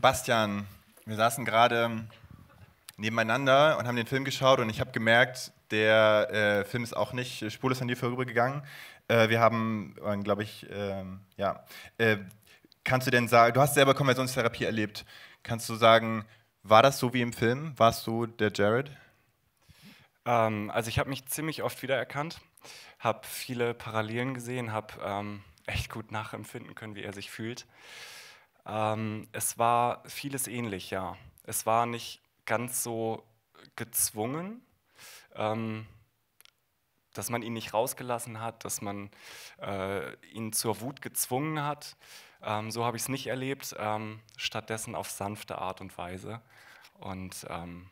Bastian, wir saßen gerade nebeneinander und haben den Film geschaut und ich habe gemerkt, der äh, Film ist auch nicht äh, spurlos an dir vorübergegangen. Äh, wir haben, glaube ich, ähm, äh, ja. kannst du denn sagen, du hast selber Konversionstherapie erlebt. Kannst du sagen, war das so wie im Film? Warst du der Jared? Ähm, also ich habe mich ziemlich oft wiedererkannt, habe viele Parallelen gesehen, habe ähm, echt gut nachempfinden können, wie er sich fühlt. Ähm, es war vieles ähnlich, ja. Es war nicht ganz so gezwungen, ähm, dass man ihn nicht rausgelassen hat, dass man äh, ihn zur Wut gezwungen hat. Ähm, so habe ich es nicht erlebt, ähm, stattdessen auf sanfte Art und Weise. Und ähm,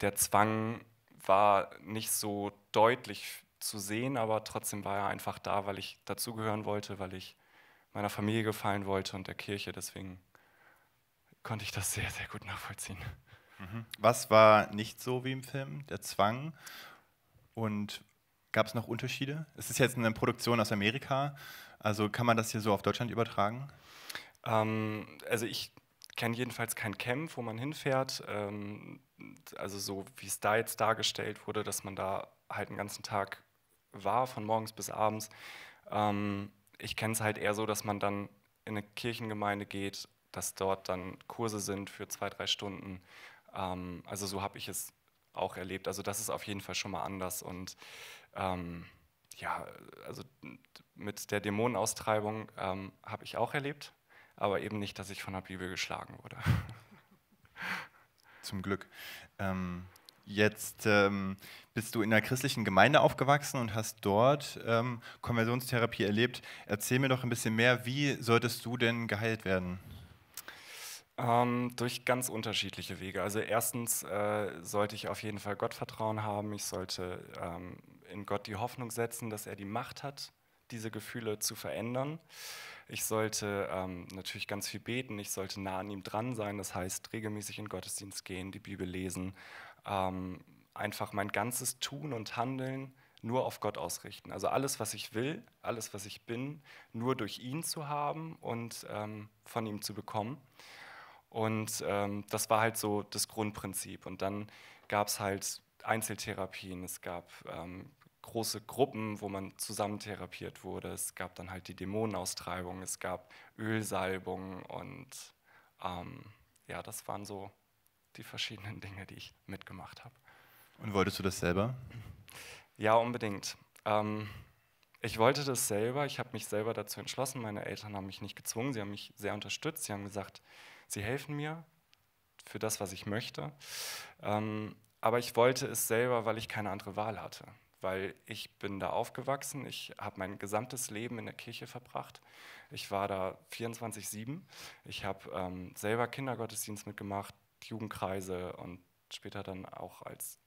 der Zwang war nicht so deutlich zu sehen, aber trotzdem war er einfach da, weil ich dazugehören wollte, weil ich meiner Familie gefallen wollte und der Kirche. Deswegen konnte ich das sehr, sehr gut nachvollziehen. Mhm. Was war nicht so wie im Film? Der Zwang? Und gab es noch Unterschiede? Es ist jetzt eine Produktion aus Amerika. Also kann man das hier so auf Deutschland übertragen? Ähm, also ich kenne jedenfalls kein Camp, wo man hinfährt. Ähm, also so wie es da jetzt dargestellt wurde, dass man da halt einen ganzen Tag war, von morgens bis abends. Ähm, ich kenne es halt eher so, dass man dann in eine Kirchengemeinde geht, dass dort dann Kurse sind für zwei, drei Stunden. Ähm, also so habe ich es auch erlebt. Also das ist auf jeden Fall schon mal anders. Und ähm, ja, also mit der Dämonenaustreibung ähm, habe ich auch erlebt, aber eben nicht, dass ich von der Bibel geschlagen wurde. Zum Glück. Ähm, Jetzt ähm, bist du in einer christlichen Gemeinde aufgewachsen und hast dort ähm, Konversionstherapie erlebt. Erzähl mir doch ein bisschen mehr, wie solltest du denn geheilt werden? Ähm, durch ganz unterschiedliche Wege. Also erstens äh, sollte ich auf jeden Fall Gottvertrauen haben. Ich sollte ähm, in Gott die Hoffnung setzen, dass er die Macht hat, diese Gefühle zu verändern. Ich sollte ähm, natürlich ganz viel beten, ich sollte nah an ihm dran sein, das heißt regelmäßig in Gottesdienst gehen, die Bibel lesen, ähm, einfach mein ganzes Tun und Handeln nur auf Gott ausrichten. Also alles, was ich will, alles, was ich bin, nur durch ihn zu haben und ähm, von ihm zu bekommen. Und ähm, das war halt so das Grundprinzip. Und dann gab es halt Einzeltherapien, es gab ähm, große Gruppen, wo man zusammen therapiert wurde. Es gab dann halt die Dämonenaustreibung, es gab Ölsalbung und ähm, ja, das waren so die verschiedenen Dinge, die ich mitgemacht habe. Und wolltest du das selber? Ja, unbedingt. Ähm, ich wollte das selber. Ich habe mich selber dazu entschlossen. Meine Eltern haben mich nicht gezwungen. Sie haben mich sehr unterstützt. Sie haben gesagt, sie helfen mir für das, was ich möchte. Ähm, aber ich wollte es selber, weil ich keine andere Wahl hatte. Weil ich bin da aufgewachsen. Ich habe mein gesamtes Leben in der Kirche verbracht. Ich war da 24-7. Ich habe ähm, selber Kindergottesdienst mitgemacht, Jugendkreise und später dann auch als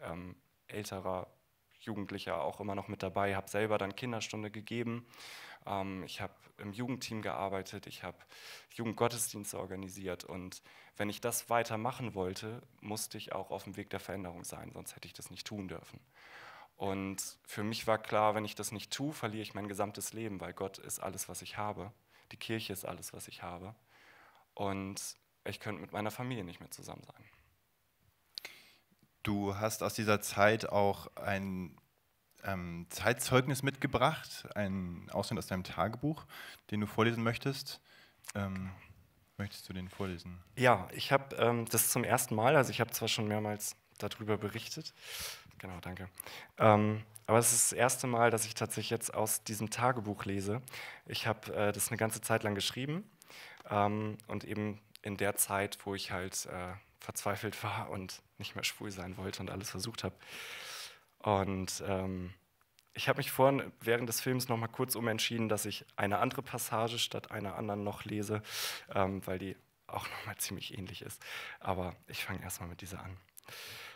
ähm, älterer Jugendlicher auch immer noch mit dabei, habe selber dann Kinderstunde gegeben, ähm, ich habe im Jugendteam gearbeitet, ich habe Jugendgottesdienste organisiert und wenn ich das weitermachen wollte, musste ich auch auf dem Weg der Veränderung sein, sonst hätte ich das nicht tun dürfen. Und für mich war klar, wenn ich das nicht tue, verliere ich mein gesamtes Leben, weil Gott ist alles, was ich habe, die Kirche ist alles, was ich habe. Und ich könnte mit meiner Familie nicht mehr zusammen sein. Du hast aus dieser Zeit auch ein ähm, Zeitzeugnis mitgebracht, ein Ausschnitt aus deinem Tagebuch, den du vorlesen möchtest. Ähm, möchtest du den vorlesen? Ja, ich habe ähm, das zum ersten Mal, also ich habe zwar schon mehrmals darüber berichtet, genau, danke, ähm, aber es ist das erste Mal, dass ich tatsächlich jetzt aus diesem Tagebuch lese. Ich habe äh, das eine ganze Zeit lang geschrieben ähm, und eben in der Zeit, wo ich halt äh, verzweifelt war und nicht mehr schwul sein wollte und alles versucht habe. Und ähm, ich habe mich vorhin während des Films noch mal kurz umentschieden, dass ich eine andere Passage statt einer anderen noch lese, ähm, weil die auch noch mal ziemlich ähnlich ist. Aber ich fange erstmal mit dieser an.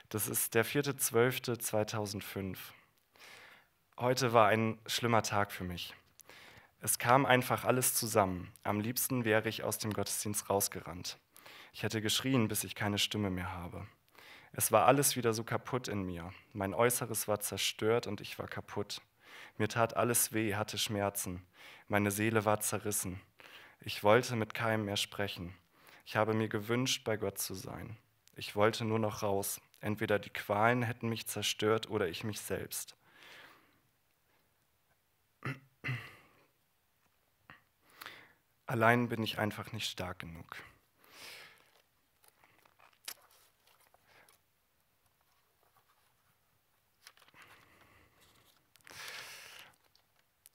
Das ist der 4.12.2005. Heute war ein schlimmer Tag für mich. Es kam einfach alles zusammen. Am liebsten wäre ich aus dem Gottesdienst rausgerannt. Ich hätte geschrien, bis ich keine Stimme mehr habe. Es war alles wieder so kaputt in mir. Mein Äußeres war zerstört und ich war kaputt. Mir tat alles weh, hatte Schmerzen. Meine Seele war zerrissen. Ich wollte mit keinem mehr sprechen. Ich habe mir gewünscht, bei Gott zu sein. Ich wollte nur noch raus. Entweder die Qualen hätten mich zerstört oder ich mich selbst. Allein bin ich einfach nicht stark genug.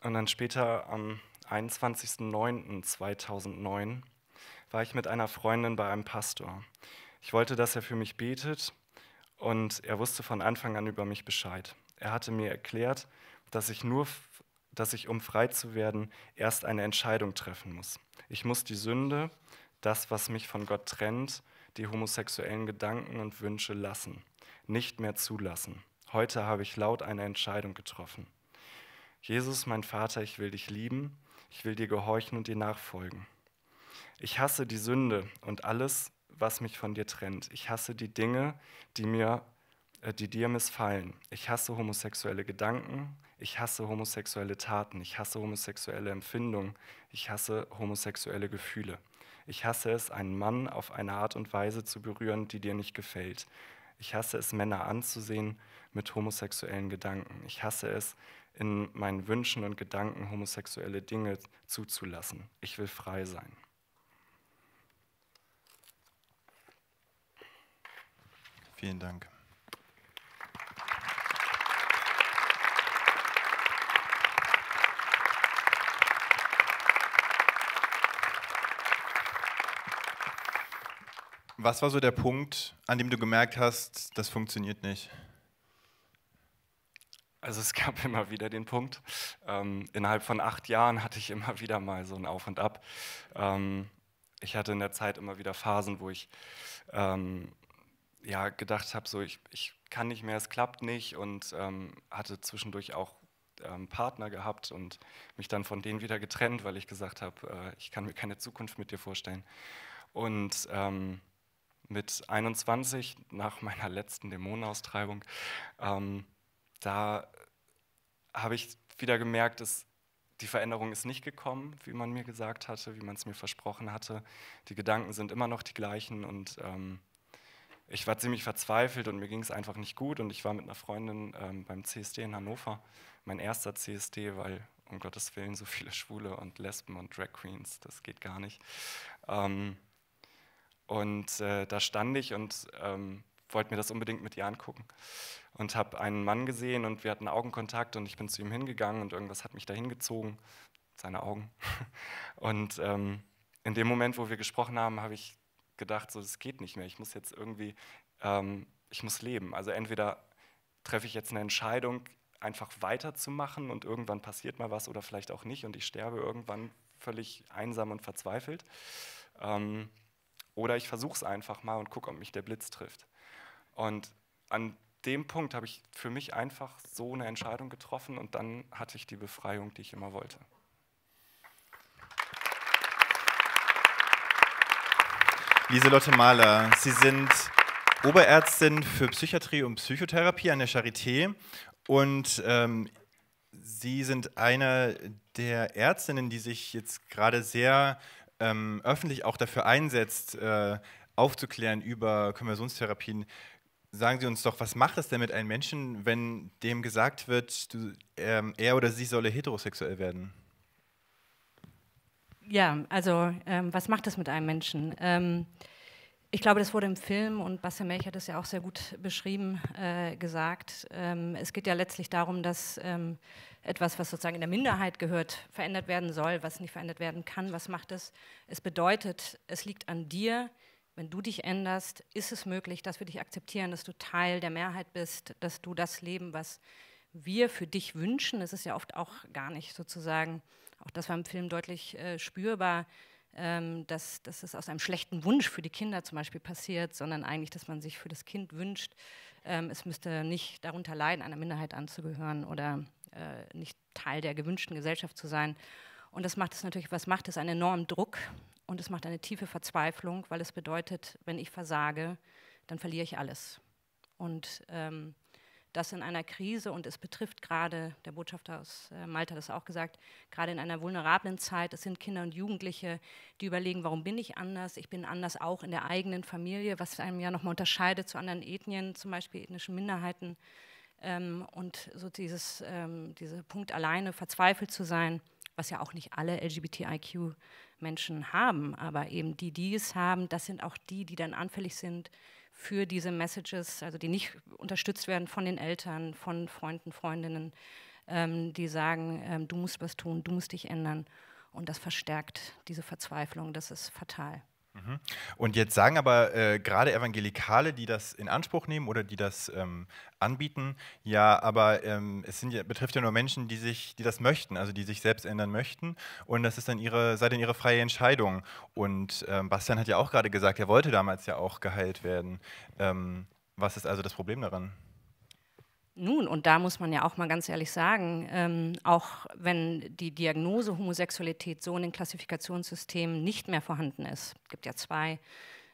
Und dann später am 21.09.2009 war ich mit einer Freundin bei einem Pastor. Ich wollte, dass er für mich betet und er wusste von Anfang an über mich Bescheid. Er hatte mir erklärt, dass ich nur dass ich, um frei zu werden, erst eine Entscheidung treffen muss. Ich muss die Sünde, das, was mich von Gott trennt, die homosexuellen Gedanken und Wünsche lassen, nicht mehr zulassen. Heute habe ich laut eine Entscheidung getroffen. Jesus, mein Vater, ich will dich lieben, ich will dir gehorchen und dir nachfolgen. Ich hasse die Sünde und alles, was mich von dir trennt. Ich hasse die Dinge, die mir äh, die dir missfallen. Ich hasse homosexuelle Gedanken, ich hasse homosexuelle Taten, ich hasse homosexuelle Empfindungen, ich hasse homosexuelle Gefühle. Ich hasse es, einen Mann auf eine Art und Weise zu berühren, die dir nicht gefällt. Ich hasse es, Männer anzusehen mit homosexuellen Gedanken. Ich hasse es, in meinen Wünschen und Gedanken homosexuelle Dinge zuzulassen. Ich will frei sein. Vielen Dank. Was war so der Punkt, an dem du gemerkt hast, das funktioniert nicht? Also es gab immer wieder den Punkt. Ähm, innerhalb von acht Jahren hatte ich immer wieder mal so ein Auf und Ab. Ähm, ich hatte in der Zeit immer wieder Phasen, wo ich ähm, ja, gedacht habe, so ich, ich kann nicht mehr, es klappt nicht und ähm, hatte zwischendurch auch ähm, Partner gehabt und mich dann von denen wieder getrennt, weil ich gesagt habe, äh, ich kann mir keine Zukunft mit dir vorstellen. Und ähm, mit 21, nach meiner letzten Dämonenaustreibung, ähm, da habe ich wieder gemerkt, dass die Veränderung ist nicht gekommen, wie man mir gesagt hatte, wie man es mir versprochen hatte. Die Gedanken sind immer noch die gleichen und ähm, ich war ziemlich verzweifelt und mir ging es einfach nicht gut. Und ich war mit einer Freundin ähm, beim CSD in Hannover, mein erster CSD, weil um Gottes Willen so viele Schwule und Lesben und Drag Queens, das geht gar nicht. Ähm, und äh, da stand ich und ähm, wollte mir das unbedingt mit ihr angucken. Und habe einen Mann gesehen und wir hatten Augenkontakt und ich bin zu ihm hingegangen und irgendwas hat mich da hingezogen, seine Augen. Und ähm, in dem Moment, wo wir gesprochen haben, habe ich gedacht, so, das geht nicht mehr. Ich muss jetzt irgendwie, ähm, ich muss leben. Also entweder treffe ich jetzt eine Entscheidung, einfach weiterzumachen und irgendwann passiert mal was oder vielleicht auch nicht und ich sterbe irgendwann völlig einsam und verzweifelt. Ähm, oder ich versuche es einfach mal und gucke, ob mich der Blitz trifft. Und an dem Punkt habe ich für mich einfach so eine Entscheidung getroffen und dann hatte ich die Befreiung, die ich immer wollte. Lieselotte Mahler, Sie sind Oberärztin für Psychiatrie und Psychotherapie an der Charité und ähm, Sie sind eine der Ärztinnen, die sich jetzt gerade sehr ähm, öffentlich auch dafür einsetzt, äh, aufzuklären über Konversionstherapien, sagen Sie uns doch, was macht es denn mit einem Menschen, wenn dem gesagt wird, du, ähm, er oder sie solle heterosexuell werden? Ja, also ähm, was macht das mit einem Menschen? Ähm, ich glaube, das wurde im Film und Bastian Melch hat es ja auch sehr gut beschrieben, äh, gesagt. Ähm, es geht ja letztlich darum, dass ähm, etwas, was sozusagen in der Minderheit gehört, verändert werden soll, was nicht verändert werden kann. Was macht es? Es bedeutet, es liegt an dir. Wenn du dich änderst, ist es möglich, dass wir dich akzeptieren, dass du Teil der Mehrheit bist, dass du das Leben, was wir für dich wünschen, es ist ja oft auch gar nicht sozusagen, auch das war im Film deutlich äh, spürbar, ähm, dass, dass es aus einem schlechten Wunsch für die Kinder zum Beispiel passiert, sondern eigentlich, dass man sich für das Kind wünscht, ähm, es müsste nicht darunter leiden, einer Minderheit anzugehören oder äh, nicht Teil der gewünschten Gesellschaft zu sein. Und das macht es natürlich, was macht es? Einen enormen Druck und es macht eine tiefe Verzweiflung, weil es bedeutet, wenn ich versage, dann verliere ich alles. Und ähm, dass in einer Krise, und es betrifft gerade, der Botschafter aus äh, Malta hat das auch gesagt, gerade in einer vulnerablen Zeit, es sind Kinder und Jugendliche, die überlegen, warum bin ich anders? Ich bin anders auch in der eigenen Familie, was einem ja nochmal unterscheidet zu anderen Ethnien, zum Beispiel ethnischen Minderheiten. Ähm, und so dieses, ähm, dieser Punkt alleine verzweifelt zu sein, was ja auch nicht alle LGBTIQ-Menschen haben, aber eben die, die es haben, das sind auch die, die dann anfällig sind, für diese Messages, also die nicht unterstützt werden von den Eltern, von Freunden, Freundinnen, ähm, die sagen, ähm, du musst was tun, du musst dich ändern. Und das verstärkt diese Verzweiflung, das ist fatal. Mhm. Und jetzt sagen aber äh, gerade Evangelikale, die das in Anspruch nehmen oder die das ähm, anbieten, ja, aber ähm, es sind, betrifft ja nur Menschen, die sich, die das möchten, also die sich selbst ändern möchten. Und das ist dann ihre, sei dann ihre freie Entscheidung. Und ähm, Bastian hat ja auch gerade gesagt, er wollte damals ja auch geheilt werden. Ähm, was ist also das Problem daran? Nun, und da muss man ja auch mal ganz ehrlich sagen, ähm, auch wenn die Diagnose Homosexualität so in den Klassifikationssystemen nicht mehr vorhanden ist, gibt ja zwei,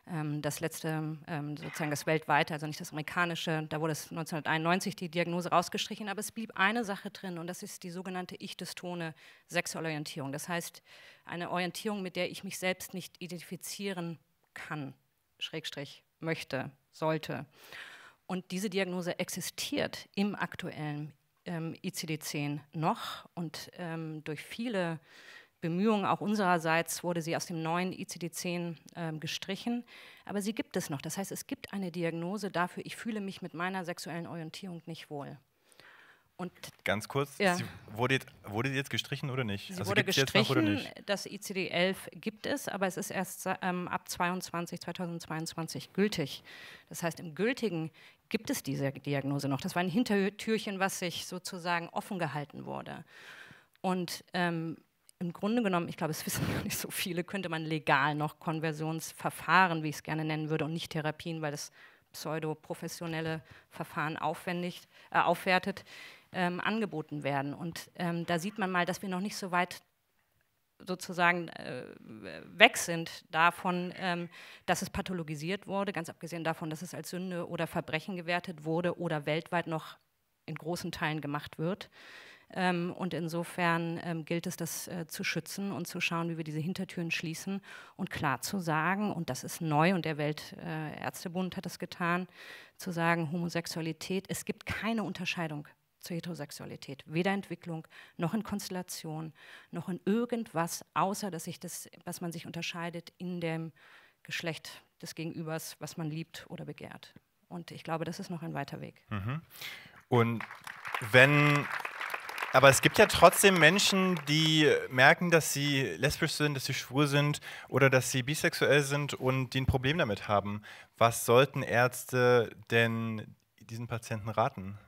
ähm, das letzte, ähm, sozusagen das weltweite, also nicht das amerikanische, da wurde es 1991 die Diagnose rausgestrichen, aber es blieb eine Sache drin und das ist die sogenannte ich-dystone Sexualorientierung. Das heißt, eine Orientierung, mit der ich mich selbst nicht identifizieren kann, Schrägstrich, möchte, sollte. Und diese Diagnose existiert im aktuellen ähm, ICD-10 noch und ähm, durch viele Bemühungen auch unsererseits wurde sie aus dem neuen ICD-10 ähm, gestrichen. Aber sie gibt es noch. Das heißt, es gibt eine Diagnose dafür, ich fühle mich mit meiner sexuellen Orientierung nicht wohl. Und Ganz kurz, ja. wurde, wurde jetzt gestrichen oder nicht? Sie also wurde gestrichen, das ICD-11 gibt es, aber es ist erst ähm, ab 22, 2022 gültig. Das heißt, im Gültigen gibt es diese Diagnose noch. Das war ein Hintertürchen, was sich sozusagen offen gehalten wurde. Und ähm, im Grunde genommen, ich glaube, es wissen gar nicht so viele, könnte man legal noch Konversionsverfahren, wie ich es gerne nennen würde, und nicht Therapien, weil das pseudoprofessionelle Verfahren aufwendig, äh, aufwertet, ähm, angeboten werden. Und ähm, da sieht man mal, dass wir noch nicht so weit sozusagen äh, weg sind davon, ähm, dass es pathologisiert wurde, ganz abgesehen davon, dass es als Sünde oder Verbrechen gewertet wurde oder weltweit noch in großen Teilen gemacht wird. Ähm, und insofern ähm, gilt es, das äh, zu schützen und zu schauen, wie wir diese Hintertüren schließen und klar zu sagen, und das ist neu und der Weltärztebund äh, hat das getan, zu sagen, Homosexualität, es gibt keine Unterscheidung zur Heterosexualität. Weder Entwicklung, noch in Konstellation, noch in irgendwas, außer dass, sich das, dass man sich unterscheidet in dem Geschlecht des Gegenübers, was man liebt oder begehrt. Und ich glaube, das ist noch ein weiter Weg. Mhm. Und wenn aber es gibt ja trotzdem Menschen, die merken, dass sie lesbisch sind, dass sie schwul sind oder dass sie bisexuell sind und die ein Problem damit haben. Was sollten Ärzte denn diesen Patienten raten?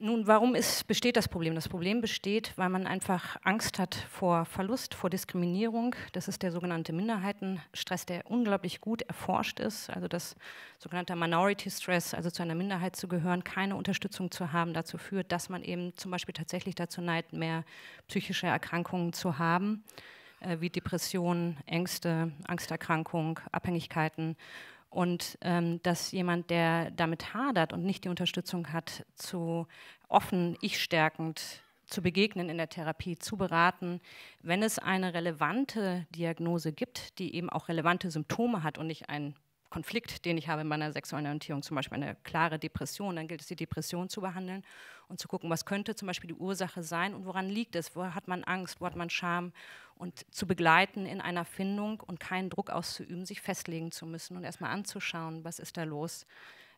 Nun, warum ist, besteht das Problem? Das Problem besteht, weil man einfach Angst hat vor Verlust, vor Diskriminierung. Das ist der sogenannte Minderheitenstress, der unglaublich gut erforscht ist. Also das sogenannte Minority Stress, also zu einer Minderheit zu gehören, keine Unterstützung zu haben, dazu führt, dass man eben zum Beispiel tatsächlich dazu neigt, mehr psychische Erkrankungen zu haben, äh, wie Depressionen, Ängste, Angsterkrankung, Abhängigkeiten und ähm, dass jemand, der damit hadert und nicht die Unterstützung hat, zu offen, ich stärkend zu begegnen in der Therapie, zu beraten, wenn es eine relevante Diagnose gibt, die eben auch relevante Symptome hat und nicht ein Konflikt, den ich habe in meiner sexuellen Orientierung, zum Beispiel eine klare Depression, dann gilt es, die Depression zu behandeln und zu gucken, was könnte zum Beispiel die Ursache sein und woran liegt es, wo hat man Angst, wo hat man Scham und zu begleiten in einer Findung und keinen Druck auszuüben, sich festlegen zu müssen und erstmal anzuschauen, was ist da los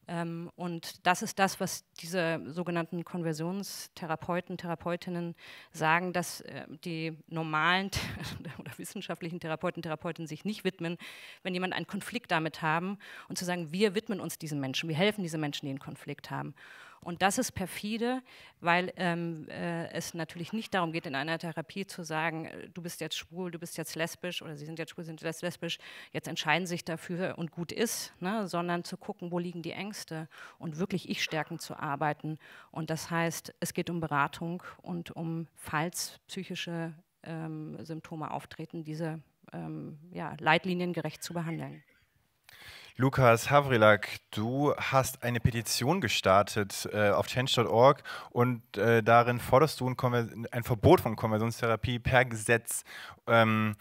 ähm, und das ist das, was diese sogenannten Konversionstherapeuten, Therapeutinnen sagen, dass äh, die normalen oder wissenschaftlichen Therapeuten, Therapeutinnen sich nicht widmen, wenn jemand einen Konflikt damit haben und zu sagen, wir widmen uns diesen Menschen, wir helfen diesen Menschen, die einen Konflikt haben. Und das ist perfide, weil ähm, äh, es natürlich nicht darum geht, in einer Therapie zu sagen, äh, du bist jetzt schwul, du bist jetzt lesbisch oder sie sind jetzt schwul, sind jetzt lesbisch, jetzt entscheiden sich dafür und gut ist, ne? sondern zu gucken, wo liegen die Ängste und wirklich ich stärken zu arbeiten. Und das heißt, es geht um Beratung und um, falls psychische ähm, Symptome auftreten, diese ähm, ja, leitliniengerecht zu behandeln. Lukas Havrilak, du hast eine Petition gestartet äh, auf change.org und äh, darin forderst du ein, ein, Verbot von Konversionstherapie per Gesetz. Ähm,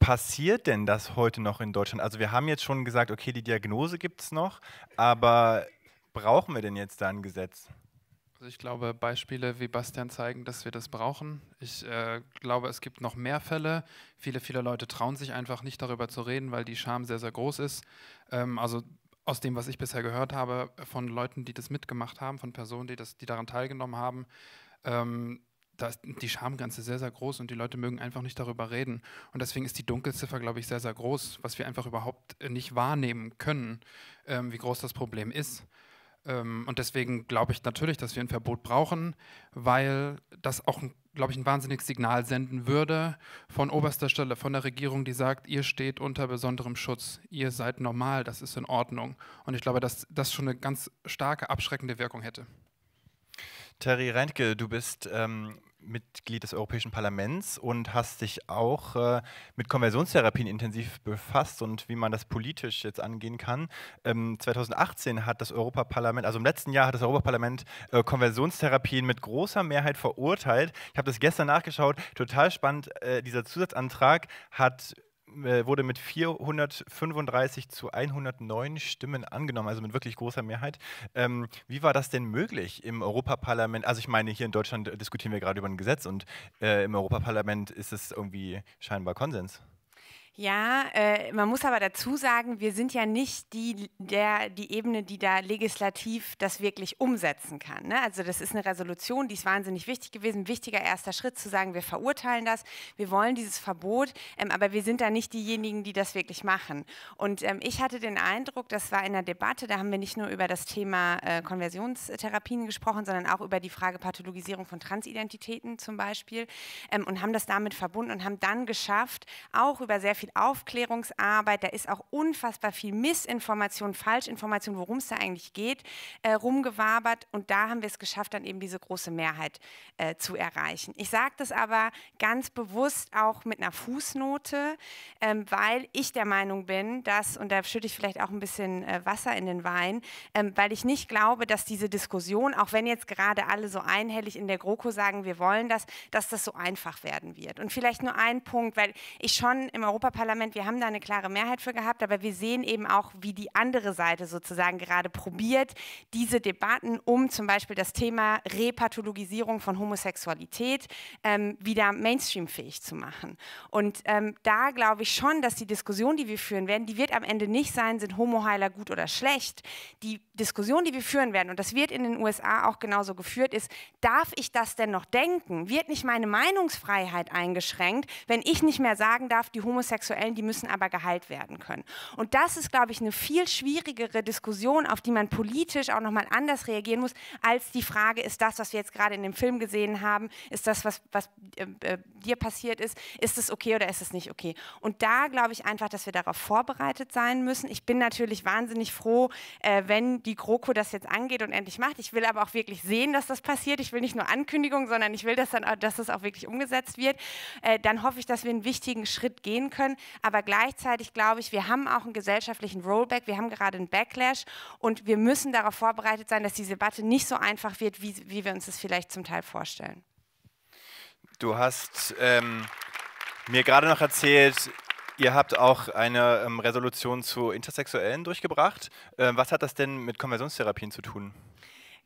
passiert denn das heute noch in Deutschland? Also wir haben jetzt schon gesagt, okay, die Diagnose gibt es noch, aber brauchen wir denn jetzt da ein Gesetz? Also ich glaube, Beispiele wie Bastian zeigen, dass wir das brauchen. Ich äh, glaube, es gibt noch mehr Fälle. Viele, viele Leute trauen sich einfach nicht darüber zu reden, weil die Scham sehr, sehr groß ist. Ähm, also aus dem, was ich bisher gehört habe, von Leuten, die das mitgemacht haben, von Personen, die, das, die daran teilgenommen haben, ähm, da ist die Schamgrenze sehr, sehr groß und die Leute mögen einfach nicht darüber reden. Und deswegen ist die Dunkelziffer, glaube ich, sehr, sehr groß, was wir einfach überhaupt äh, nicht wahrnehmen können, ähm, wie groß das Problem ist. Ähm, und deswegen glaube ich natürlich, dass wir ein Verbot brauchen, weil das auch, glaube ich, ein wahnsinniges Signal senden würde von oberster Stelle, von der Regierung, die sagt, ihr steht unter besonderem Schutz, ihr seid normal, das ist in Ordnung. Und ich glaube, dass das schon eine ganz starke abschreckende Wirkung hätte. Terry Reintke, du bist ähm, Mitglied des Europäischen Parlaments und hast dich auch äh, mit Konversionstherapien intensiv befasst und wie man das politisch jetzt angehen kann. Ähm, 2018 hat das Europaparlament, also im letzten Jahr hat das Europaparlament äh, Konversionstherapien mit großer Mehrheit verurteilt. Ich habe das gestern nachgeschaut, total spannend. Äh, dieser Zusatzantrag hat äh, wurde mit 435 zu 109 Stimmen angenommen, also mit wirklich großer Mehrheit. Ähm, wie war das denn möglich im Europaparlament? Also ich meine, hier in Deutschland diskutieren wir gerade über ein Gesetz und äh, im Europaparlament ist es irgendwie scheinbar Konsens. Ja, äh, man muss aber dazu sagen, wir sind ja nicht die, der, die Ebene, die da legislativ das wirklich umsetzen kann. Ne? Also das ist eine Resolution, die ist wahnsinnig wichtig gewesen. Wichtiger erster Schritt zu sagen, wir verurteilen das, wir wollen dieses Verbot, ähm, aber wir sind da nicht diejenigen, die das wirklich machen. Und ähm, ich hatte den Eindruck, das war in der Debatte, da haben wir nicht nur über das Thema äh, Konversionstherapien gesprochen, sondern auch über die Frage Pathologisierung von Transidentitäten zum Beispiel ähm, und haben das damit verbunden und haben dann geschafft, auch über sehr viel viel Aufklärungsarbeit, da ist auch unfassbar viel Missinformation, Falschinformation, worum es da eigentlich geht, äh, rumgewabert. Und da haben wir es geschafft, dann eben diese große Mehrheit äh, zu erreichen. Ich sage das aber ganz bewusst auch mit einer Fußnote, ähm, weil ich der Meinung bin, dass, und da schütte ich vielleicht auch ein bisschen äh, Wasser in den Wein, ähm, weil ich nicht glaube, dass diese Diskussion, auch wenn jetzt gerade alle so einhellig in der GroKo sagen, wir wollen das, dass das so einfach werden wird. Und vielleicht nur ein Punkt, weil ich schon im Europa Europaparlament, wir haben da eine klare Mehrheit für gehabt, aber wir sehen eben auch, wie die andere Seite sozusagen gerade probiert, diese Debatten um zum Beispiel das Thema Repathologisierung von Homosexualität ähm, wieder mainstreamfähig zu machen. Und ähm, da glaube ich schon, dass die Diskussion, die wir führen werden, die wird am Ende nicht sein, sind Homoheiler gut oder schlecht. Die Diskussion, die wir führen werden, und das wird in den USA auch genauso geführt, ist, darf ich das denn noch denken? Wird nicht meine Meinungsfreiheit eingeschränkt, wenn ich nicht mehr sagen darf, die Homosexuellen, die müssen aber geheilt werden können? Und das ist, glaube ich, eine viel schwierigere Diskussion, auf die man politisch auch nochmal anders reagieren muss, als die Frage, ist das, was wir jetzt gerade in dem Film gesehen haben, ist das, was, was äh, äh, dir passiert ist, ist es okay oder ist es nicht okay? Und da glaube ich einfach, dass wir darauf vorbereitet sein müssen. Ich bin natürlich wahnsinnig froh, äh, wenn die GroKo das jetzt angeht und endlich macht. Ich will aber auch wirklich sehen, dass das passiert. Ich will nicht nur Ankündigungen, sondern ich will, dass, dann, dass das auch wirklich umgesetzt wird. Äh, dann hoffe ich, dass wir einen wichtigen Schritt gehen können. Aber gleichzeitig glaube ich, wir haben auch einen gesellschaftlichen Rollback. Wir haben gerade einen Backlash und wir müssen darauf vorbereitet sein, dass diese Debatte nicht so einfach wird, wie, wie wir uns das vielleicht zum Teil vorstellen. Du hast ähm, mir gerade noch erzählt, ihr habt auch eine ähm, Resolution zu Intersexuellen durchgebracht. Äh, was hat das denn mit Konversionstherapien zu tun?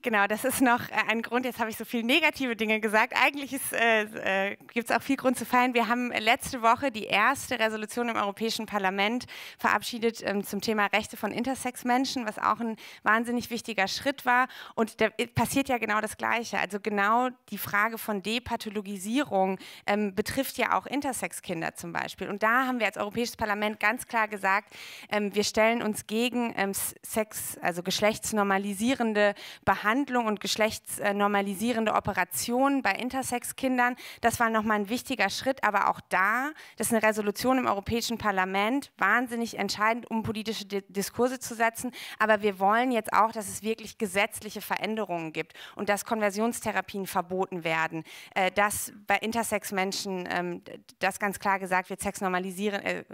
Genau, das ist noch äh, ein Grund. Jetzt habe ich so viele negative Dinge gesagt. Eigentlich äh, äh gibt es auch viel Grund zu feiern. Wir haben letzte Woche die erste Resolution im Europäischen Parlament verabschiedet ähm, zum Thema Rechte von Intersex-Menschen, was auch ein wahnsinnig wichtiger Schritt war. Und da äh, passiert ja genau das Gleiche. Also genau die Frage von Depathologisierung ähm, betrifft ja auch Intersex-Kinder zum Beispiel. Und da haben wir als Europäisches Parlament ganz klar gesagt, ähm, wir stellen uns gegen ähm, Sex, also geschlechtsnormalisierende Behandlung Behandlung und geschlechtsnormalisierende Operationen bei Intersex-Kindern. Das war nochmal ein wichtiger Schritt, aber auch da, das ist eine Resolution im Europäischen Parlament, wahnsinnig entscheidend, um politische Diskurse zu setzen. Aber wir wollen jetzt auch, dass es wirklich gesetzliche Veränderungen gibt und dass Konversionstherapien verboten werden, äh, dass bei Intersex-Menschen, ähm, das ganz klar gesagt wird, Sex normalisieren, äh,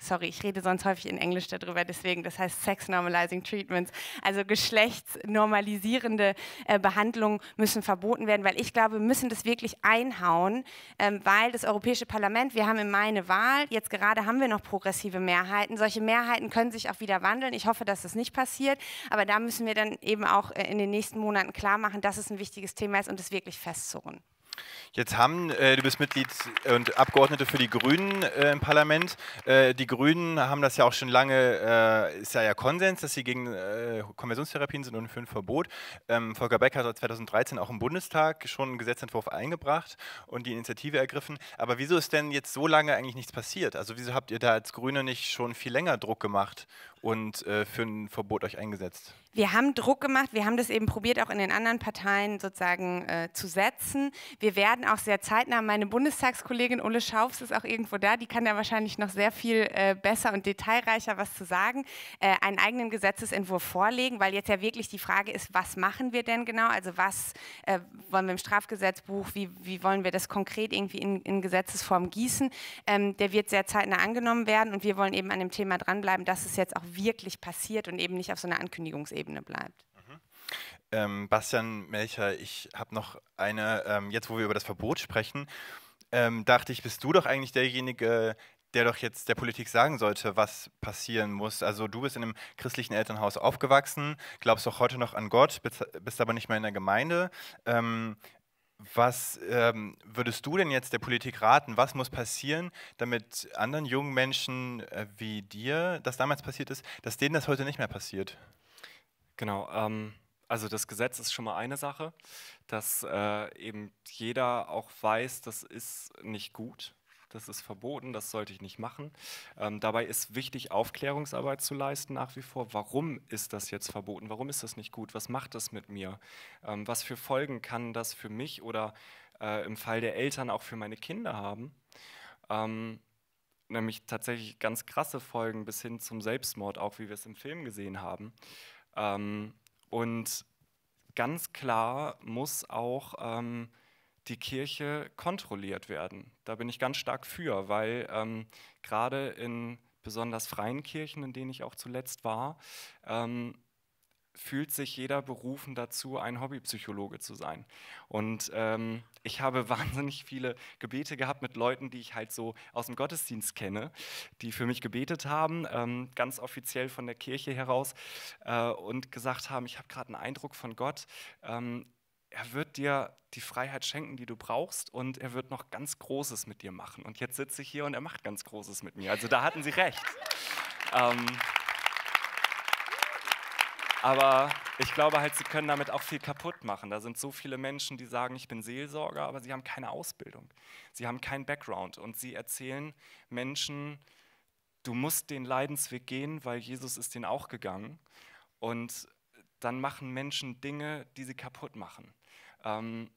sorry, ich rede sonst häufig in Englisch darüber, deswegen, das heißt Sex Normalizing Treatments, also geschlechtsnormalisierende äh, Behandlungen müssen verboten werden, weil ich glaube, wir müssen das wirklich einhauen, ähm, weil das Europäische Parlament, wir haben in Mai Wahl, jetzt gerade haben wir noch progressive Mehrheiten, solche Mehrheiten können sich auch wieder wandeln, ich hoffe, dass das nicht passiert, aber da müssen wir dann eben auch äh, in den nächsten Monaten klar machen, dass es ein wichtiges Thema ist und es wirklich festzurunden. Jetzt haben, äh, du bist Mitglied und Abgeordnete für die Grünen äh, im Parlament. Äh, die Grünen haben das ja auch schon lange, äh, ist ja ja Konsens, dass sie gegen äh, Konversionstherapien sind und für ein Verbot. Ähm, Volker Beck hat 2013 auch im Bundestag schon einen Gesetzentwurf eingebracht und die Initiative ergriffen. Aber wieso ist denn jetzt so lange eigentlich nichts passiert? Also wieso habt ihr da als Grüne nicht schon viel länger Druck gemacht und äh, für ein Verbot euch eingesetzt? Wir haben Druck gemacht, wir haben das eben probiert, auch in den anderen Parteien sozusagen zu setzen. Wir wir werden auch sehr zeitnah, meine Bundestagskollegin Ulle Schaufs ist auch irgendwo da, die kann ja wahrscheinlich noch sehr viel äh, besser und detailreicher was zu sagen, äh, einen eigenen Gesetzesentwurf vorlegen, weil jetzt ja wirklich die Frage ist, was machen wir denn genau? Also was äh, wollen wir im Strafgesetzbuch, wie, wie wollen wir das konkret irgendwie in, in Gesetzesform gießen? Ähm, der wird sehr zeitnah angenommen werden und wir wollen eben an dem Thema dranbleiben, dass es jetzt auch wirklich passiert und eben nicht auf so einer Ankündigungsebene bleibt. Mhm. Ähm, Bastian Melcher, ich habe noch eine, ähm, jetzt wo wir über das Verbot sprechen, ähm, dachte ich, bist du doch eigentlich derjenige, der doch jetzt der Politik sagen sollte, was passieren muss. Also du bist in einem christlichen Elternhaus aufgewachsen, glaubst auch heute noch an Gott, bist, aber nicht mehr in der Gemeinde. Ähm, was ähm, würdest du denn jetzt der Politik raten? Was muss passieren, damit anderen jungen Menschen äh, wie dir das damals passiert ist, dass denen das heute nicht mehr passiert? Genau. Ähm also das Gesetz ist schon mal eine Sache, dass äh, eben jeder auch weiß, das ist nicht gut, das ist verboten, das sollte ich nicht machen. Ähm, dabei ist wichtig, Aufklärungsarbeit zu leisten nach wie vor. Warum ist das jetzt verboten? Warum ist das nicht gut? Was macht das mit mir? Ähm, was für Folgen kann das für mich oder äh, im Fall der Eltern auch für meine Kinder haben? Ähm, nämlich tatsächlich ganz krasse Folgen bis hin zum Selbstmord, auch wie wir es im Film gesehen haben. Ähm, und ganz klar muss auch ähm, die Kirche kontrolliert werden. Da bin ich ganz stark für, weil ähm, gerade in besonders freien Kirchen, in denen ich auch zuletzt war, ähm, fühlt sich jeder berufen dazu, ein Hobbypsychologe zu sein. Und ähm, ich habe wahnsinnig viele Gebete gehabt mit Leuten, die ich halt so aus dem Gottesdienst kenne, die für mich gebetet haben, ähm, ganz offiziell von der Kirche heraus äh, und gesagt haben, ich habe gerade einen Eindruck von Gott. Ähm, er wird dir die Freiheit schenken, die du brauchst, und er wird noch ganz Großes mit dir machen. Und jetzt sitze ich hier und er macht ganz Großes mit mir. Also da hatten sie recht. Ähm, aber ich glaube halt, sie können damit auch viel kaputt machen. Da sind so viele Menschen, die sagen, ich bin Seelsorger, aber sie haben keine Ausbildung. Sie haben keinen Background und sie erzählen Menschen, du musst den Leidensweg gehen, weil Jesus ist den auch gegangen. Und dann machen Menschen Dinge, die sie kaputt machen. Ähm,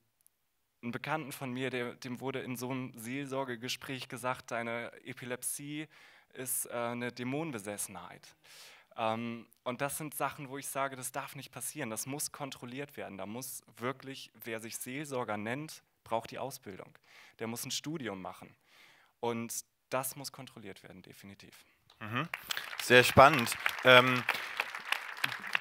ein Bekannten von mir, der, dem wurde in so einem Seelsorgegespräch gesagt, deine Epilepsie ist äh, eine Dämonenbesessenheit. Ähm, und das sind Sachen, wo ich sage, das darf nicht passieren, das muss kontrolliert werden. Da muss wirklich, wer sich Seelsorger nennt, braucht die Ausbildung. Der muss ein Studium machen. Und das muss kontrolliert werden, definitiv. Mhm. Sehr spannend. Ähm,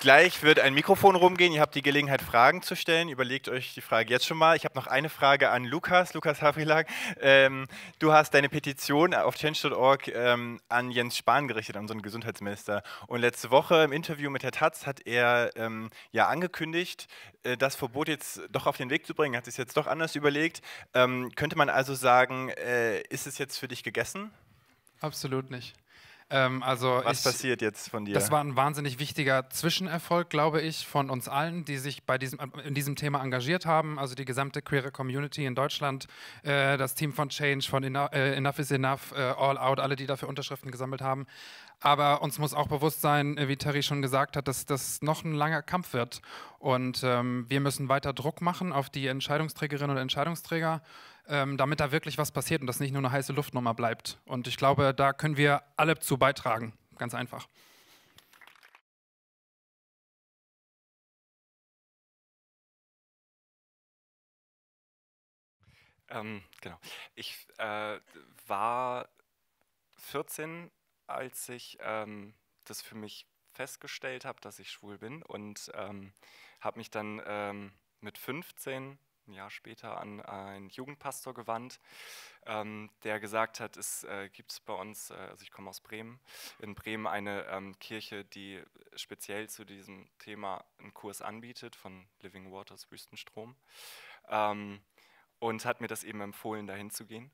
Gleich wird ein Mikrofon rumgehen. Ihr habt die Gelegenheit, Fragen zu stellen. Überlegt euch die Frage jetzt schon mal. Ich habe noch eine Frage an Lukas, Lukas Havrilak. Ähm, du hast deine Petition auf change.org ähm, an Jens Spahn gerichtet, an unseren Gesundheitsminister. Und letzte Woche im Interview mit Herr Taz hat er ähm, ja angekündigt, äh, das Verbot jetzt doch auf den Weg zu bringen. Hat es jetzt doch anders überlegt. Ähm, könnte man also sagen, äh, ist es jetzt für dich gegessen? Absolut nicht. Ähm, also Was ich, passiert jetzt von dir? Das war ein wahnsinnig wichtiger Zwischenerfolg, glaube ich, von uns allen, die sich bei diesem, äh, in diesem Thema engagiert haben. Also die gesamte queere Community in Deutschland, äh, das Team von Change, von äh, Enough, is Enough, äh, All Out, alle, die dafür Unterschriften gesammelt haben. Aber uns muss auch bewusst sein, äh, wie Terry schon gesagt hat, dass das noch ein langer Kampf wird. Und ähm, wir müssen weiter Druck machen auf die Entscheidungsträgerinnen und Entscheidungsträger ähm, damit da wirklich was passiert und das nicht nur eine heiße Luftnummer bleibt. Und ich glaube, da können wir alle zu beitragen. Ganz einfach. Ähm, genau. Ich äh, war 14, als ich ähm, das für mich festgestellt habe, dass ich schwul bin und ähm, habe mich dann ähm, mit 15 ein Jahr später an einen Jugendpastor gewandt, ähm, der gesagt hat, es äh, gibt bei uns, äh, also ich komme aus Bremen, in Bremen eine ähm, Kirche, die speziell zu diesem Thema einen Kurs anbietet von Living Waters Wüstenstrom ähm, und hat mir das eben empfohlen, dahin zu gehen.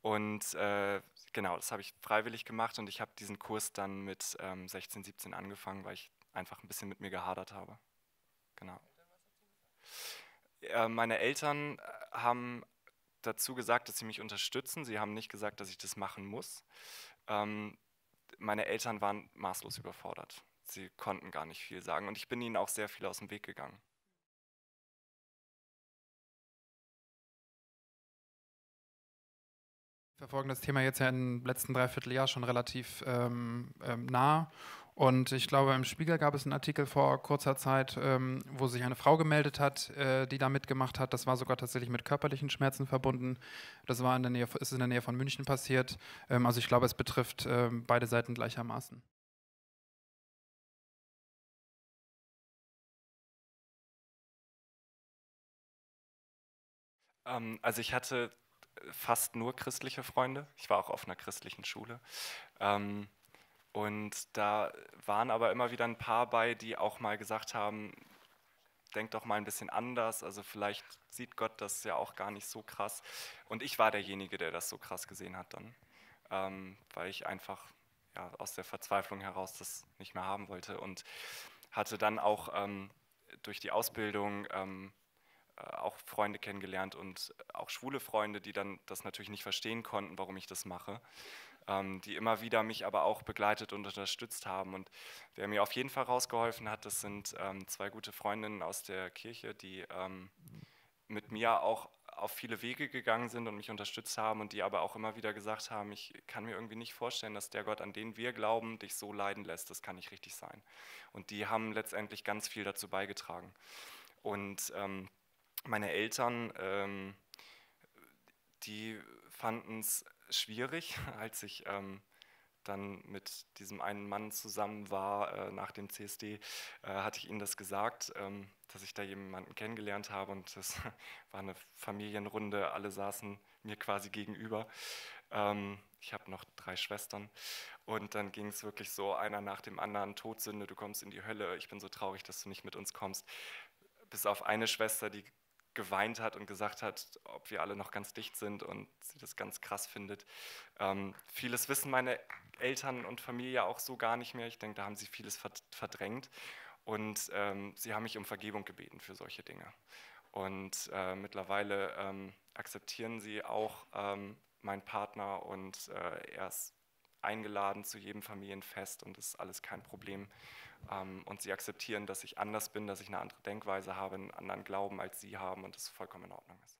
Und äh, genau, das habe ich freiwillig gemacht und ich habe diesen Kurs dann mit 16, ähm, 17 angefangen, weil ich einfach ein bisschen mit mir gehadert habe. Genau. Äh, meine Eltern äh, haben dazu gesagt, dass sie mich unterstützen. Sie haben nicht gesagt, dass ich das machen muss. Ähm, meine Eltern waren maßlos überfordert. Sie konnten gar nicht viel sagen und ich bin ihnen auch sehr viel aus dem Weg gegangen. Wir verfolgen das Thema jetzt ja im letzten Dreivierteljahr schon relativ ähm, ähm, nah und ich glaube, im Spiegel gab es einen Artikel vor kurzer Zeit, ähm, wo sich eine Frau gemeldet hat, äh, die da mitgemacht hat. Das war sogar tatsächlich mit körperlichen Schmerzen verbunden. Das war in der Nähe, ist in der Nähe von München passiert. Ähm, also ich glaube, es betrifft ähm, beide Seiten gleichermaßen. Ähm, also ich hatte fast nur christliche Freunde. Ich war auch auf einer christlichen Schule. Ähm, und da waren aber immer wieder ein paar bei, die auch mal gesagt haben, denkt doch mal ein bisschen anders, also vielleicht sieht Gott das ja auch gar nicht so krass. Und ich war derjenige, der das so krass gesehen hat dann, ähm, weil ich einfach ja, aus der Verzweiflung heraus das nicht mehr haben wollte und hatte dann auch ähm, durch die Ausbildung ähm, auch Freunde kennengelernt und auch schwule Freunde, die dann das natürlich nicht verstehen konnten, warum ich das mache, ähm, die immer wieder mich aber auch begleitet und unterstützt haben. Und wer mir auf jeden Fall rausgeholfen hat, das sind ähm, zwei gute Freundinnen aus der Kirche, die ähm, mit mir auch auf viele Wege gegangen sind und mich unterstützt haben und die aber auch immer wieder gesagt haben, ich kann mir irgendwie nicht vorstellen, dass der Gott, an den wir glauben, dich so leiden lässt. Das kann nicht richtig sein. Und die haben letztendlich ganz viel dazu beigetragen. Und ähm, meine Eltern, ähm, die fanden es schwierig, als ich ähm, dann mit diesem einen Mann zusammen war äh, nach dem CSD, äh, hatte ich ihnen das gesagt, ähm, dass ich da jemanden kennengelernt habe und das war eine Familienrunde, alle saßen mir quasi gegenüber. Ähm, ich habe noch drei Schwestern und dann ging es wirklich so einer nach dem anderen, Todsünde, du kommst in die Hölle, ich bin so traurig, dass du nicht mit uns kommst. Bis auf eine Schwester, die geweint hat und gesagt hat, ob wir alle noch ganz dicht sind und sie das ganz krass findet. Ähm, vieles wissen meine Eltern und Familie auch so gar nicht mehr. Ich denke, da haben sie vieles verdrängt. Und ähm, sie haben mich um Vergebung gebeten für solche Dinge. Und äh, mittlerweile ähm, akzeptieren sie auch ähm, meinen Partner und äh, er ist eingeladen zu jedem Familienfest und das ist alles kein Problem. Ähm, und sie akzeptieren, dass ich anders bin, dass ich eine andere Denkweise habe, einen anderen Glauben als sie haben und das vollkommen in Ordnung ist.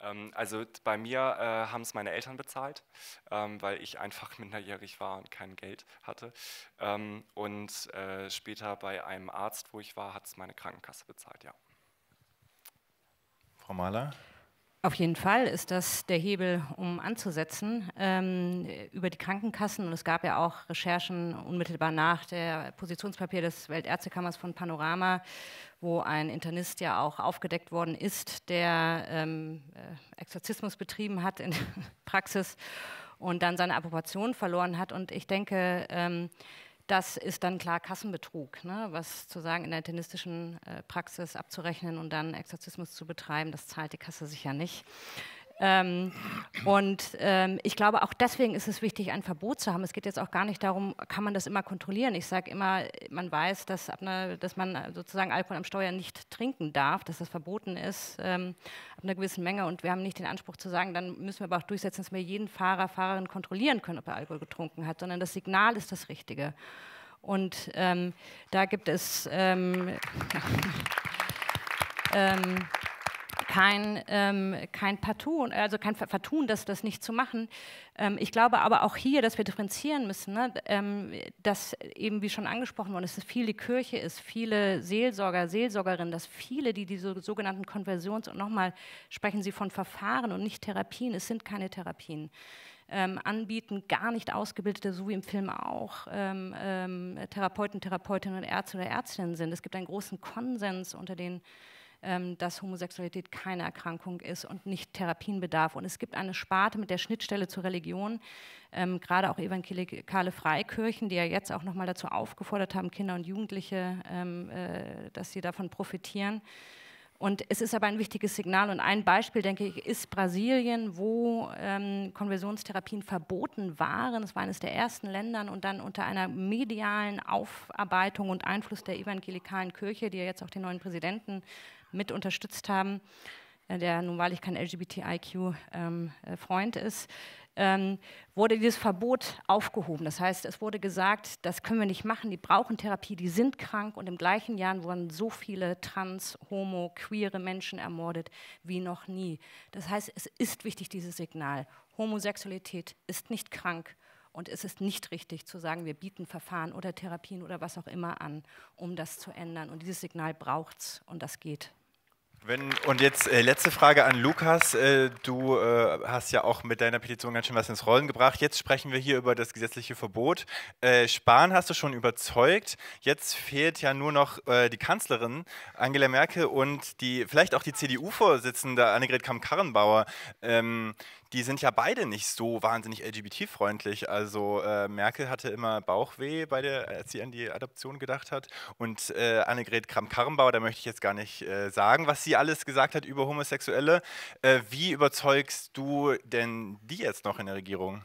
Ähm, also bei mir äh, haben es meine Eltern bezahlt, ähm, weil ich einfach minderjährig war und kein Geld hatte. Ähm, und äh, später bei einem Arzt, wo ich war, hat es meine Krankenkasse bezahlt, ja. Frau Mahler? Auf jeden Fall ist das der Hebel, um anzusetzen ähm, über die Krankenkassen. Und es gab ja auch Recherchen unmittelbar nach der Positionspapier des Weltärztekammers von Panorama, wo ein Internist ja auch aufgedeckt worden ist, der ähm, äh, Exorzismus betrieben hat in der Praxis und dann seine Approbation verloren hat. Und ich denke, ähm, das ist dann klar Kassenbetrug. Ne? Was zu sagen, in der tennistischen äh, Praxis abzurechnen und dann Exorzismus zu betreiben, das zahlt die Kasse sicher nicht. Ähm, und ähm, ich glaube, auch deswegen ist es wichtig, ein Verbot zu haben. Es geht jetzt auch gar nicht darum, kann man das immer kontrollieren. Ich sage immer, man weiß, dass, einer, dass, man sozusagen Alkohol am Steuer nicht trinken darf, dass das verboten ist ähm, ab einer gewissen Menge. Und wir haben nicht den Anspruch zu sagen, dann müssen wir aber auch durchsetzen, dass wir jeden Fahrer, Fahrerin kontrollieren können, ob er Alkohol getrunken hat, sondern das Signal ist das Richtige. Und ähm, da gibt es. Ähm, ähm, kein, ähm, kein Partout, also kein Vertun, das, das nicht zu machen. Ähm, ich glaube aber auch hier, dass wir differenzieren müssen, ne? ähm, dass eben, wie schon angesprochen worden ist, dass viel die Kirche ist, viele Seelsorger, Seelsorgerinnen, dass viele, die diese sogenannten Konversions- und nochmal sprechen Sie von Verfahren und nicht Therapien, es sind keine Therapien. Ähm, anbieten, gar nicht ausgebildete, so wie im Film auch, ähm, ähm, Therapeuten, Therapeutinnen und Ärzte oder Ärztinnen sind. Es gibt einen großen Konsens unter den ähm, dass Homosexualität keine Erkrankung ist und nicht Therapien bedarf. Und es gibt eine Sparte mit der Schnittstelle zur Religion, ähm, gerade auch evangelikale Freikirchen, die ja jetzt auch nochmal dazu aufgefordert haben, Kinder und Jugendliche, ähm, äh, dass sie davon profitieren. Und es ist aber ein wichtiges Signal. Und ein Beispiel, denke ich, ist Brasilien, wo ähm, Konversionstherapien verboten waren. Es war eines der ersten Länder und dann unter einer medialen Aufarbeitung und Einfluss der evangelikalen Kirche, die ja jetzt auch den neuen Präsidenten mit unterstützt haben, äh, der nun wahrlich kein LGBTIQ-Freund ähm, äh, ist, ähm, wurde dieses Verbot aufgehoben. Das heißt, es wurde gesagt, das können wir nicht machen, die brauchen Therapie, die sind krank und im gleichen Jahr wurden so viele trans, homo, queere Menschen ermordet wie noch nie. Das heißt, es ist wichtig, dieses Signal. Homosexualität ist nicht krank und es ist nicht richtig zu sagen, wir bieten Verfahren oder Therapien oder was auch immer an, um das zu ändern. Und dieses Signal braucht es und das geht. Wenn, und jetzt äh, letzte Frage an Lukas. Äh, du äh, hast ja auch mit deiner Petition ganz schön was ins Rollen gebracht. Jetzt sprechen wir hier über das gesetzliche Verbot. Äh, Spahn hast du schon überzeugt. Jetzt fehlt ja nur noch äh, die Kanzlerin Angela Merkel und die vielleicht auch die CDU-Vorsitzende Annegret Kamm-Karrenbauer. Ähm, die sind ja beide nicht so wahnsinnig LGBT-freundlich. Also äh, Merkel hatte immer Bauchweh, bei der, als sie an die Adoption gedacht hat. Und äh, Annegret kramp karrenbau da möchte ich jetzt gar nicht äh, sagen, was sie alles gesagt hat über Homosexuelle. Äh, wie überzeugst du denn die jetzt noch in der Regierung?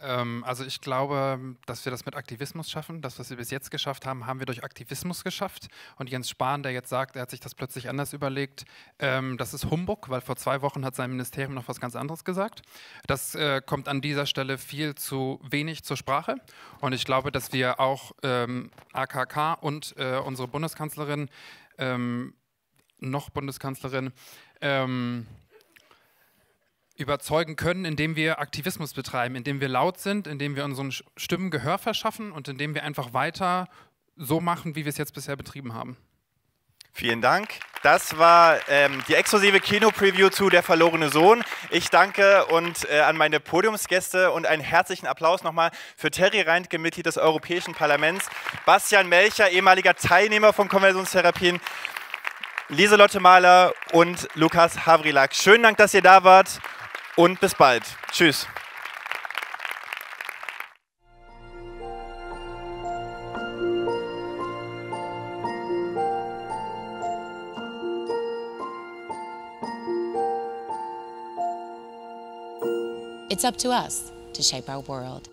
Ähm, also ich glaube, dass wir das mit Aktivismus schaffen. Das, was wir bis jetzt geschafft haben, haben wir durch Aktivismus geschafft. Und Jens Spahn, der jetzt sagt, er hat sich das plötzlich anders überlegt, ähm, das ist Humbug, weil vor zwei Wochen hat sein Ministerium noch was ganz anderes gesagt. Das äh, kommt an dieser Stelle viel zu wenig zur Sprache. Und ich glaube, dass wir auch ähm, AKK und äh, unsere Bundeskanzlerin, ähm, noch Bundeskanzlerin, ähm, überzeugen können, indem wir Aktivismus betreiben, indem wir laut sind, indem wir unseren Stimmen Gehör verschaffen und indem wir einfach weiter so machen, wie wir es jetzt bisher betrieben haben. Vielen Dank. Das war ähm, die exklusive Kino-Preview zu Der verlorene Sohn. Ich danke und äh, an meine Podiumsgäste und einen herzlichen Applaus nochmal für Terry Reintke, Mitglied des Europäischen Parlaments, Bastian Melcher, ehemaliger Teilnehmer von Konversionstherapien, Lieselotte Mahler und Lukas Havrilak. Schönen Dank, dass ihr da wart und bis bald. Tschüss. It's up to us to shape our world.